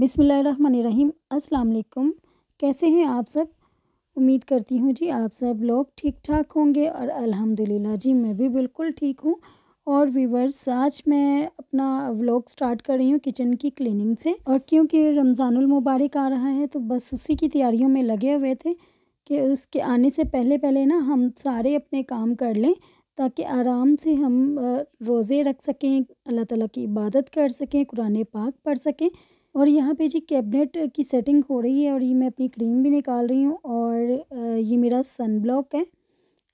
बिसमीम् अस्सलाम कैसे हैं आप सब उम्मीद करती हूँ जी आप सब लोग ठीक ठाक होंगे और अल्हम्दुलिल्लाह जी मैं भी बिल्कुल ठीक हूँ और वीवर्स आज मैं अपना व्लॉग स्टार्ट कर रही हूँ किचन की क्लीनिंग से और क्योंकि रमज़ानुल मुबारक आ रहा है तो बस उसी की तैयारियों में लगे हुए थे कि उसके आने से पहले पहले ना हम सारे अपने काम कर लें ताकि आराम से हम रोज़े रख सकें अल्लाह ताला की इबादत कर सकें कुरान पाक पढ़ सकें और यहाँ पे जी कैबिनेट की सेटिंग हो रही है और ये मैं अपनी क्रीम भी निकाल रही हूँ और ये मेरा सन ब्लॉक है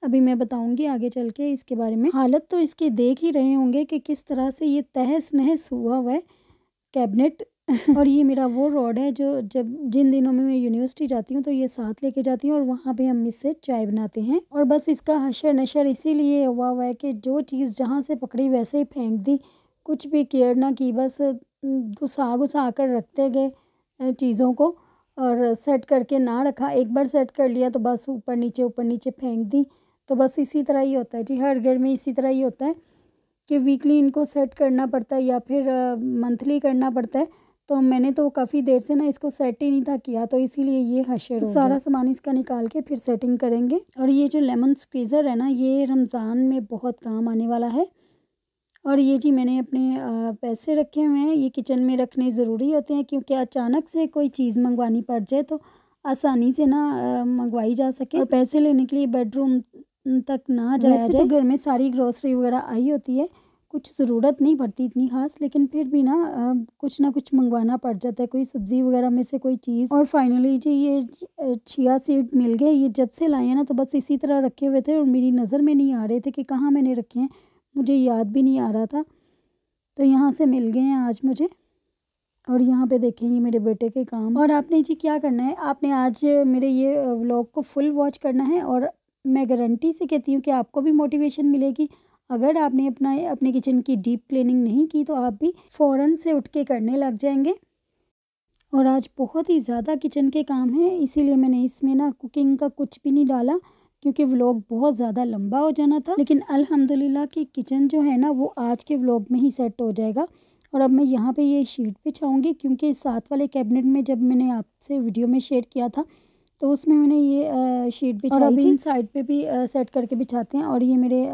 अभी मैं बताऊँगी आगे चल के इसके बारे में हालत तो इसके देख ही रहे होंगे कि किस तरह से ये तहस नहस हुआ हुआ है कैबिनेट और ये मेरा वो रॉड है जो जब जिन दिनों में मैं यूनिवर्सिटी जाती हूँ तो ये साथ लेके जाती हूँ और वहाँ पे हम इससे चाय बनाते हैं और बस इसका हशर नशर इसीलिए हुआ हुआ है कि जो चीज़ जहाँ से पकड़ी वैसे ही फेंक दी कुछ भी केयर ना की बस घुसा घुसा कर रखते गए चीज़ों को और सेट करके ना रखा एक बार सेट कर लिया तो बस ऊपर नीचे ऊपर नीचे फेंक दी तो बस इसी तरह ही होता है जी हर घर में इसी तरह ही होता है कि वीकली इनको सेट करना पड़ता है या फिर मंथली करना पड़ता है तो मैंने तो काफ़ी देर से ना इसको सेट ही नहीं था किया तो इसीलिए ये हशर तो सारा सामान इसका निकाल के फिर सेटिंग करेंगे और ये जो लेमन स्क्वीज़र है ना ये रमज़ान में बहुत काम आने वाला है और ये जी मैंने अपने पैसे रखे हुए हैं ये किचन में रखने ज़रूरी होते हैं क्योंकि अचानक से कोई चीज़ मंगवानी पड़ जाए तो आसानी से ना मंगवाई जा सके और पैसे लेने के लिए बेडरूम तक ना जाया तो जाए तो घर में सारी ग्रोसरी वगैरह आई होती है कुछ ज़रूरत नहीं पड़ती इतनी खास लेकिन फिर भी ना कुछ ना कुछ मंगवाना पड़ जाता है कोई सब्ज़ी वगैरह में से कोई चीज़ और फाइनली जी ये छिया सीट मिल गए ये जब से लाए हैं ना तो बस इसी तरह रखे हुए थे और मेरी नज़र में नहीं आ रहे थे कि कहाँ मैंने रखे हैं मुझे याद भी नहीं आ रहा था तो यहाँ से मिल गए हैं आज मुझे और यहाँ पे देखेंगे मेरे बेटे के काम और आपने जी क्या करना है आपने आज मेरे ये व्लॉग को फुल वॉच करना है और मैं गारंटी से कहती हूँ कि आपको भी मोटिवेशन मिलेगी अगर आपने अपना अपने किचन की डीप क्लीनिंग नहीं की तो आप भी फ़ौरन से उठ के करने लग जाएंगे और आज बहुत ही ज़्यादा किचन के काम हैं इसीलिए मैंने इसमें ना कुकिंग का कुछ भी नहीं डाला क्योंकि व्लॉग बहुत ज़्यादा लंबा हो जाना था लेकिन अल्हम्दुलिल्लाह कि किचन जो है ना वो आज के व्लॉग में ही सेट हो जाएगा और अब मैं यहाँ पे ये शीट छाऊँगी क्योंकि साथ वाले कैबिनेट में जब मैंने आपसे वीडियो में शेयर किया था तो उसमें मैंने ये शीट बिछाई छाई थी साइड पे भी सेट करके बिछाते हैं और ये मेरे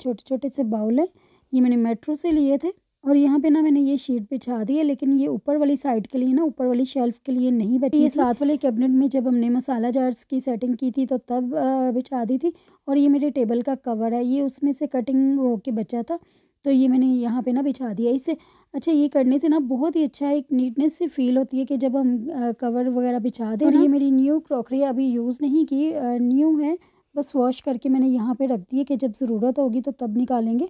छोटे छोटे से बाउल हैं ये मैंने मेट्रो से लिए थे और यहाँ पे ना मैंने ये शीट बिछा दी है लेकिन ये ऊपर वाली साइड के लिए ना ऊपर वाली शेल्फ के लिए नहीं बची ये साथ वाले कैबिनेट में जब हमने मसाला जार्स की सेटिंग की थी तो तब बिछा दी थी और ये मेरे टेबल का कवर है ये उसमें से कटिंग होके बचा था तो ये मैंने यहाँ पे ना बिछा दिया इसे अच्छा ये करने से ना बहुत ही अच्छा एक नीटनेस से फील होती है कि जब हम कवर वगैरह बिछा दें और ये मेरी न्यू क्रॉकरी अभी यूज़ नहीं की न्यू है बस वॉश करके मैंने यहाँ पर रख दी है कि जब ज़रूरत होगी तो तब निकालेंगे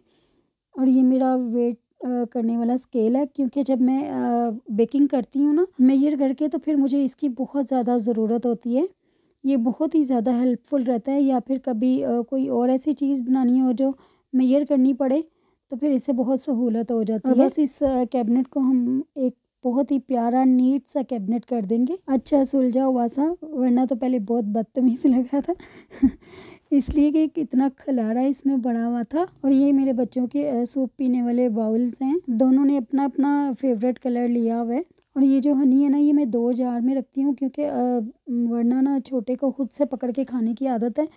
और ये मेरा वेट करने वाला स्केल है क्योंकि जब मैं बेकिंग करती हूँ ना मेजर करके तो फिर मुझे इसकी बहुत ज़्यादा ज़रूरत होती है ये बहुत ही ज़्यादा हेल्पफुल रहता है या फिर कभी कोई और ऐसी चीज़ बनानी हो जो मेयर करनी पड़े तो फिर इससे बहुत सहूलत हो जाती है बस इस कैबिनेट को हम एक बहुत ही प्यारा नीट सा कैबिनेट कर देंगे अच्छा सुलझा हुआ सा वरना तो पहले बहुत बदतमीज़ लग रहा था इसलिए कि कितना खलारा इसमें बढ़ा हुआ था और ये मेरे बच्चों के सूप पीने वाले बाउल्स हैं दोनों ने अपना अपना फेवरेट कलर लिया हुआ है और ये जो हनी है ना ये मैं दो जार में रखती हूँ क्योंकि वरना ना छोटे को खुद से पकड़ के खाने की आदत है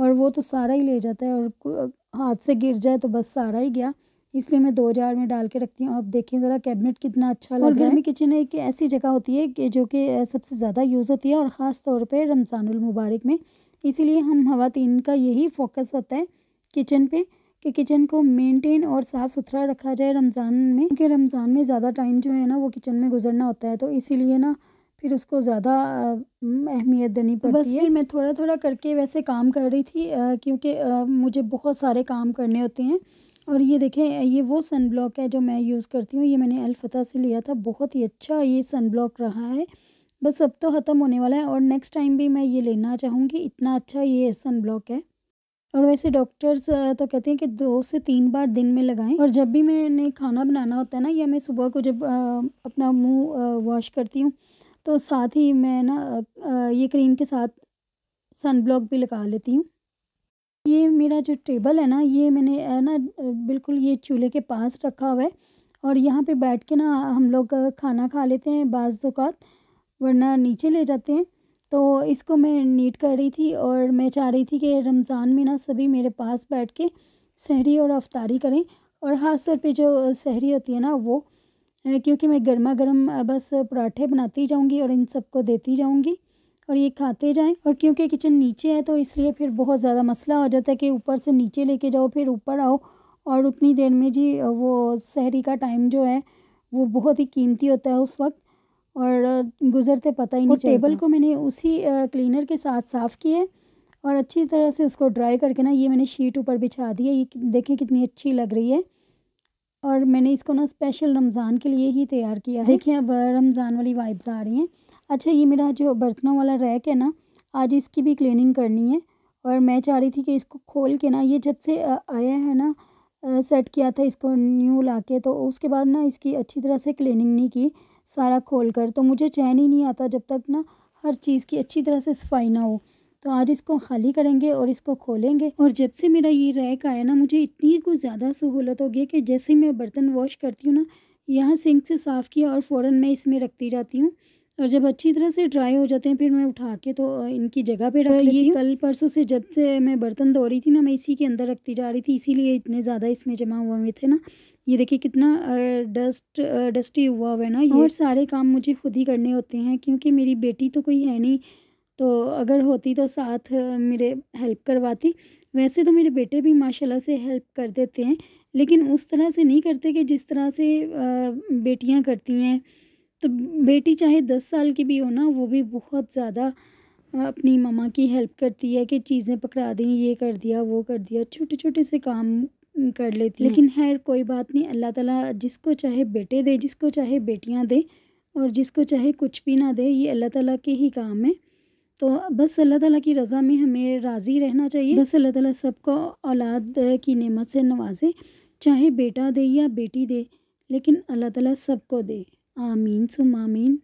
और वो तो सारा ही ले जाता है और हाथ से गिर जाए तो बस सारा ही गया इसलिए मैं दो जार में डाल के रखती हूँ आप देखें ज़रा कैबिनेट कितना अच्छा लग रहा है गर्मी किचन एक ऐसी जगह होती है कि जो कि सबसे ज़्यादा यूज़ होती है और ख़ास तौर पर रमज़ानमबारक मुबारक में इसीलिए हम खातन का यही फोकस होता है किचन पे कि किचन को मेंटेन और साफ़ सुथरा रखा जाए रमज़ान में क्योंकि रमज़ान में ज़्यादा टाइम जो है ना वो किचन में गुजरना होता है तो इसीलिए ना फिर उसको ज़्यादा अहमियत देनी तो पड़ती बस है फिर मैं थोड़ा थोड़ा करके वैसे काम कर रही थी क्योंकि मुझे बहुत सारे काम करने होते हैं और ये देखें ये वो सन ब्लॉक है जो मैं यूज़ करती हूँ ये मैंने अलफता से लिया था बहुत ही अच्छा ये सन ब्लॉक रहा है बस अब तो ख़त्म होने वाला है और नेक्स्ट टाइम भी मैं ये लेना चाहूँगी इतना अच्छा ये सन ब्लॉक है और वैसे डॉक्टर्स तो कहते हैं कि दो से तीन बार दिन में लगाएं और जब भी मैंने खाना बनाना होता है ना या मैं सुबह को जब अपना मुंह वॉश करती हूँ तो साथ ही मैं ना ये क्रीम के साथ सन ब्लॉक भी लगा लेती हूँ ये मेरा जो टेबल है ना ये मैंने ना बिल्कुल ये चूल्हे के पास रखा हुआ है और यहाँ पे बैठ के ना हम लोग खाना खा लेते हैं बाज़ वरना नीचे ले जाते हैं तो इसको मैं नीट कर रही थी और मैं चाह रही थी कि रमज़ान में ना सभी मेरे पास बैठ के सहरी और अफ्तारी करें और ख़ास तौर पर जो सहरी होती है ना वो क्योंकि मैं गर्मा गर्म बस पराठे बनाती जाऊँगी और इन सबको देती जाऊँगी और ये खाते जाएं और क्योंकि किचन नीचे है तो इसलिए फिर बहुत ज़्यादा मसला हो जाता है कि ऊपर से नीचे लेके जाओ फिर ऊपर आओ और उतनी देर में जी वो सहरी का टाइम जो है वो बहुत ही कीमती होता है उस वक्त और गुज़रते पता ही नहीं टेबल को मैंने उसी क्लीनर के साथ साफ़ किया और अच्छी तरह से उसको ड्राई करके ना ये मैंने शीट ऊपर बिछा दी है ये देखें कितनी अच्छी लग रही है और मैंने इसको ना स्पेशल रमज़ान के लिए ही तैयार किया है देखिए अब रमज़ान वाली वाइब्स आ रही हैं अच्छा ये मेरा जो बर्तनों वाला रैक है ना आज इसकी भी क्लीनिंग करनी है और मैं चाह रही थी कि इसको खोल के ना ये जब से आया है ना सेट किया था इसको न्यू ला के तो उसके बाद ना इसकी अच्छी तरह से क्लिनिंग नहीं की सारा खोल कर तो मुझे चैन ही नहीं आता जब तक ना हर चीज़ की अच्छी तरह से सफाई ना हो तो आज इसको खाली करेंगे और इसको खोलेंगे और जब से मेरा ये रैक आया ना मुझे इतनी कुछ ज़्यादा सहूलत हो गई कि जैसे मैं बर्तन वॉश करती हूँ ना यहाँ सिंक से साफ़ किया और फ़ौरन मैं इसमें रखती जाती हूँ और जब अच्छी तरह से ड्राई हो जाते हैं फिर मैं उठा के तो इनकी जगह पे रख तो लेती ये कल परसों से जब से मैं बर्तन धो रही थी ना मैं इसी के अंदर रखती जा रही थी इसीलिए इतने ज़्यादा इसमें जमा हुए थे ना ये देखिए कितना डस्ट डस्टी हुआ हुआ है ना ये और सारे काम मुझे खुद ही करने होते हैं क्योंकि मेरी बेटी तो कोई है नहीं तो अगर होती तो साथ मेरे हेल्प करवाती वैसे तो मेरे बेटे भी माशाल्लाह से हेल्प कर देते हैं लेकिन उस तरह से नहीं करते कि जिस तरह से बेटियां करती हैं तो बेटी चाहे दस साल की भी हो ना वो भी बहुत ज़्यादा अपनी ममा की हेल्प करती है कि चीज़ें पकड़ा दें ये कर दिया वो कर दिया छोटे छोटे से काम कर लेती लेकिन खैर कोई बात नहीं अल्लाह ताला जिसको चाहे बेटे दे जिसको चाहे बेटियां दे और जिसको चाहे कुछ भी ना दे ये अल्लाह ताला के ही काम है तो बस अल्लाह ताला की रज़ा में हमें राज़ी रहना चाहिए बस अल्लाह ताला सबको औलाद की नेमत से नवाजे चाहे बेटा दे या बेटी दे लेकिन अल्लाह ताला सबको दे आमीन सुम आमीन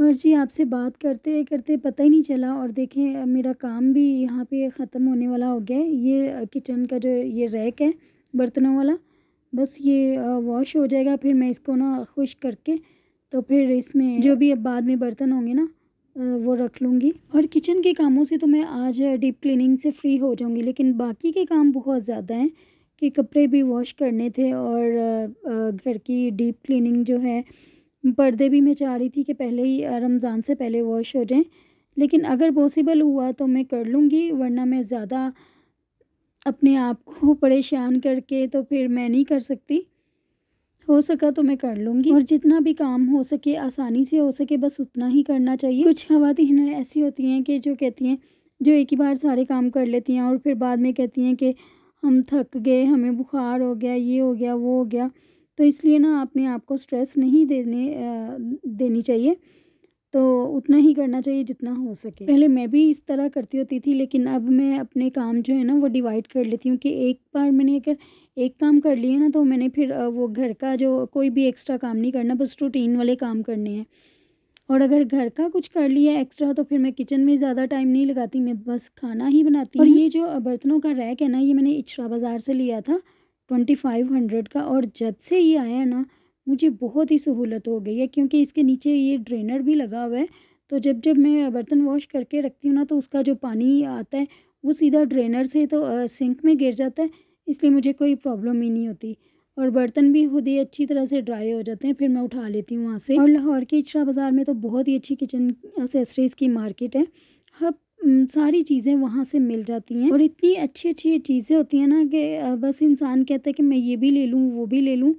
और जी आपसे बात करते करते पता ही नहीं चला और देखें मेरा काम भी यहाँ पे ख़त्म होने वाला हो गया है ये किचन का जो ये रैक है बर्तनों वाला बस ये वॉश हो जाएगा फिर मैं इसको ना खुश करके तो फिर इसमें जो भी अब बाद में बर्तन होंगे ना वो रख लूँगी और किचन के कामों से तो मैं आज डीप क्लिनिंग से फ्री हो जाऊँगी लेकिन बाकी के काम बहुत ज़्यादा हैं के कपड़े भी वॉश करने थे और घर की डीप क्लीनिंग जो है पर्दे भी मैं चाह रही थी कि पहले ही रमज़ान से पहले वॉश हो जाएं लेकिन अगर पॉसिबल हुआ तो मैं कर लूँगी वरना मैं ज़्यादा अपने आप को परेशान करके तो फिर मैं नहीं कर सकती हो सका तो मैं कर लूँगी और जितना भी काम हो सके आसानी से हो सके बस उतना ही करना चाहिए कुछ खातन ऐसी होती हैं कि जो कहती हैं जो एक ही बार सारे काम कर लेती हैं और फिर बाद में कहती हैं कि हम थक गए हमें बुखार हो गया ये हो गया वो हो गया तो इसलिए ना अपने आप को स्ट्रेस नहीं देने देनी चाहिए तो उतना ही करना चाहिए जितना हो सके पहले मैं भी इस तरह करती होती थी लेकिन अब मैं अपने काम जो है ना वो डिवाइड कर लेती हूँ कि एक बार मैंने अगर एक काम कर लिया ना तो मैंने फिर वो घर का जो कोई भी एक्स्ट्रा काम नहीं करना बस रूटीन वाले काम करने हैं और अगर घर का कुछ कर लिया एक्स्ट्रा तो फिर मैं किचन में ज़्यादा टाइम नहीं लगाती मैं बस खाना ही बनाती और ये जो बर्तनों का रैक है ना ये मैंने इचरा बाज़ार से लिया था ट्वेंटी फाइव हंड्रेड का और जब से ये आया है ना मुझे बहुत ही सहूलत हो गई है क्योंकि इसके नीचे ये ड्रेनर भी लगा हुआ है तो जब जब मैं बर्तन वॉश करके रखती हूँ ना तो उसका जो पानी आता है वो सीधा ड्रेनर से तो सिंक में गिर जाता है इसलिए मुझे कोई प्रॉब्लम ही नहीं होती और बर्तन भी खुद ही अच्छी तरह से ड्राई हो जाते हैं फिर मैं उठा लेती हूँ वहाँ से और लाहौर के इचरा बाज़ार में तो बहुत ही अच्छी किचन एसेसरीज़ की मार्केट है हर सारी चीज़ें वहाँ से मिल जाती हैं और इतनी अच्छी अच्छी चीज़ें होती हैं ना कि बस इंसान कहता है कि मैं ये भी ले लूँ वो भी ले लूँ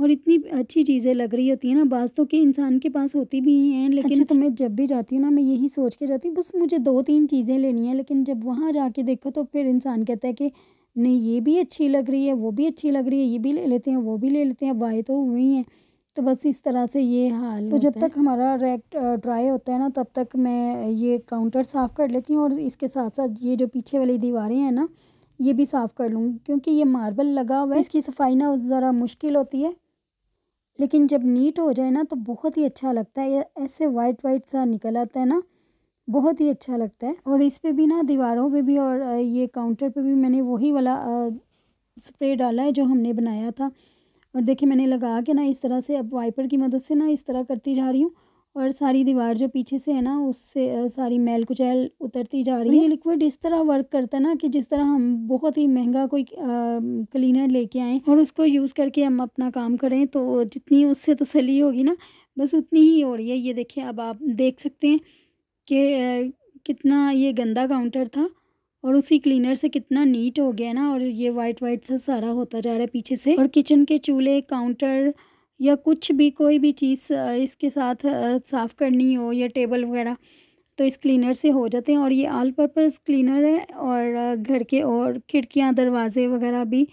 और इतनी अच्छी चीज़ें लग रही होती हैं ना बाज तो कि इंसान के पास होती भी हैं अच्छा, लेकिन अच्छा तो मैं जब भी जाती हूँ ना मैं यही सोच के जाती हूँ बस मुझे दो तीन चीज़ें लेनी है लेकिन जब वहाँ जाके देखो तो फिर इंसान कहता है कि नहीं ये भी अच्छी लग रही है वो भी अच्छी लग रही है ये भी ले लेते हैं वो भी ले लेते हैं बाय तो हुए ही हैं तो बस इस तरह से ये हाल तो जब तक हमारा रैक ड्राई होता है ना तब तक मैं ये काउंटर साफ़ कर लेती हूँ और इसके साथ साथ ये जो पीछे वाली दीवारें हैं ना ये भी साफ़ कर लूँगी क्योंकि ये मार्बल लगा हुआ है इसकी सफाई ना ज़रा मुश्किल होती है लेकिन जब नीट हो जाए ना तो बहुत ही अच्छा लगता है ऐसे वाइट वाइट सा निकल आता है ना बहुत ही अच्छा लगता है और इस पर भी ना दीवारों पर भी और ये काउंटर पर भी मैंने वही वाला स्प्रे डाला है जो हमने बनाया था और देखिए मैंने लगा के ना इस तरह से अब वाइपर की मदद से ना इस तरह करती जा रही हूँ और सारी दीवार जो पीछे से है ना उससे सारी मैल कुचैल उतरती जा रही है ये लिक्विड इस तरह वर्क करता है ना कि जिस तरह हम बहुत ही महंगा कोई क्लीनर लेके आएँ और उसको यूज़ करके हम अपना काम करें तो जितनी उससे तसली होगी ना बस उतनी ही हो रही है ये देखिए अब आप देख सकते हैं कि कितना ये गंदा काउंटर था और उसी क्लीनर से कितना नीट हो गया ना और ये वाइट वाइट सा सारा होता जा रहा है पीछे से और किचन के चूल्हे काउंटर या कुछ भी कोई भी चीज़ इसके साथ साफ़ करनी हो या टेबल वगैरह तो इस क्लीनर से हो जाते हैं और ये आल पर्पज़ क्लीनर है और घर के और खिड़कियाँ दरवाज़े वगैरह भी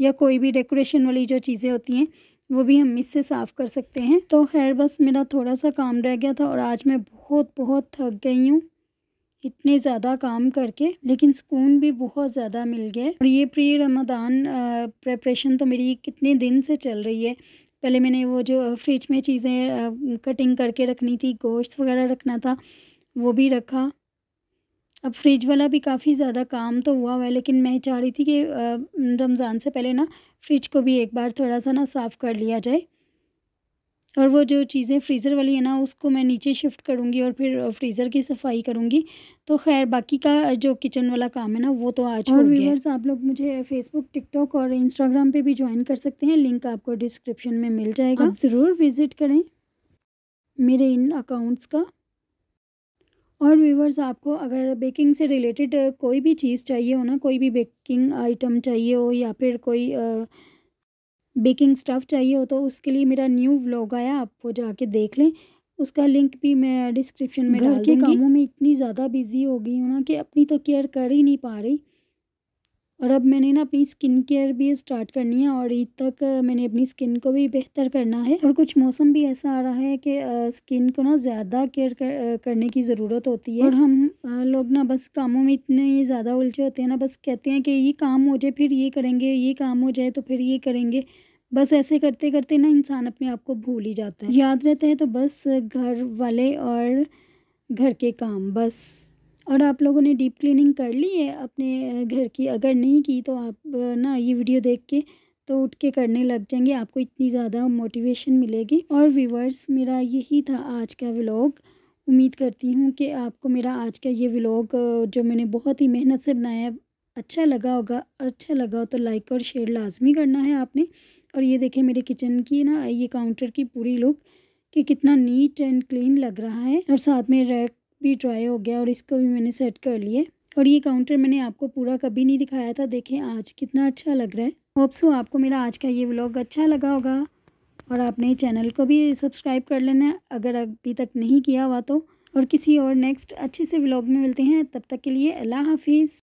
या कोई भी डेकोरेशन वाली जो चीज़ें होती हैं वो भी हम इससे साफ़ कर सकते हैं तो खैर बस मेरा थोड़ा सा काम रह गया था और आज मैं बहुत बहुत थक गई हूँ इतने ज़्यादा काम करके लेकिन सुकून भी बहुत ज़्यादा मिल गया और ये प्री रमदान प्रेपरेशन तो मेरी कितने दिन से चल रही है पहले मैंने वो जो फ्रिज में चीज़ें कटिंग करके रखनी थी गोश्त वगैरह रखना था वो भी रखा अब फ्रिज वाला भी काफ़ी ज़्यादा काम तो हुआ हुआ है लेकिन मैं चाह रही थी कि रमज़ान से पहले ना फ्रिज को भी एक बार थोड़ा सा ना साफ़ कर लिया जाए और वो जो चीज़ें फ्रीज़र वाली है ना उसको मैं नीचे शिफ्ट करूँगी और फिर फ्रीज़र की सफाई करूँगी तो खैर बाकी का जो किचन वाला काम है ना वो तो आज और व्यूअर्स आप लोग मुझे फेसबुक टिकटॉक और इंस्टाग्राम पे भी ज्वाइन कर सकते हैं लिंक आपको डिस्क्रिप्शन में मिल जाएगा ज़रूर विज़िट करें मेरे इन अकाउंट्स का और व्यूवर्स आपको अगर बेकिंग से रिलेटेड कोई भी चीज़ चाहिए हो ना कोई भी बेकिंग आइटम चाहिए हो या फिर कोई बेकिंग स्टफ़ चाहिए हो तो उसके लिए मेरा न्यू व्लॉग आया आप वो जाके देख लें उसका लिंक भी मैं डिस्क्रिप्शन में डाल के कामों में इतनी ज़्यादा बिजी हो गई हूँ ना कि अपनी तो केयर कर ही नहीं पा रही और अब मैंने ना अपनी स्किन केयर भी स्टार्ट करनी है और ईद तक मैंने अपनी स्किन को भी बेहतर करना है और कुछ मौसम भी ऐसा आ रहा है कि स्किन को ना ज़्यादा केयर कर, करने की ज़रूरत होती है और हम लोग ना बस कामों में इतने ज़्यादा उलझे होते हैं ना बस कहते हैं कि ये काम हो जाए फिर ये करेंगे ये काम हो जाए तो फिर ये करेंगे बस ऐसे करते करते ना इंसान अपने आप को भूल ही जाता है याद रहता है तो बस घर वाले और घर के काम बस और आप लोगों ने डीप क्लीनिंग कर ली है अपने घर की अगर नहीं की तो आप ना ये वीडियो देख के तो उठ के करने लग जाएंगे आपको इतनी ज़्यादा मोटिवेशन मिलेगी और व्यूवर्स मेरा यही था आज का व्लॉग उम्मीद करती हूँ कि आपको मेरा आज का ये व्लॉग जो मैंने बहुत ही मेहनत से बनाया अच्छा लगा होगा अच्छा लगा हो तो लाइक और शेयर लाजमी करना है आपने और ये देखें मेरे किचन की ना ये काउंटर की पूरी लुक कि कितना नीट एंड क्लीन लग रहा है और साथ में रैक भी ड्राई हो गया और इसको भी मैंने सेट कर लिए और ये काउंटर मैंने आपको पूरा कभी नहीं दिखाया था देखें आज कितना अच्छा लग रहा है होप सो आपको मेरा आज का ये व्लॉग अच्छा लगा होगा और आपने चैनल को भी सब्सक्राइब कर लेना अगर अभी तक नहीं किया हुआ तो और किसी और नेक्स्ट अच्छे से व्लॉग में मिलते हैं तब तक के लिए अल्लाह हाफिज़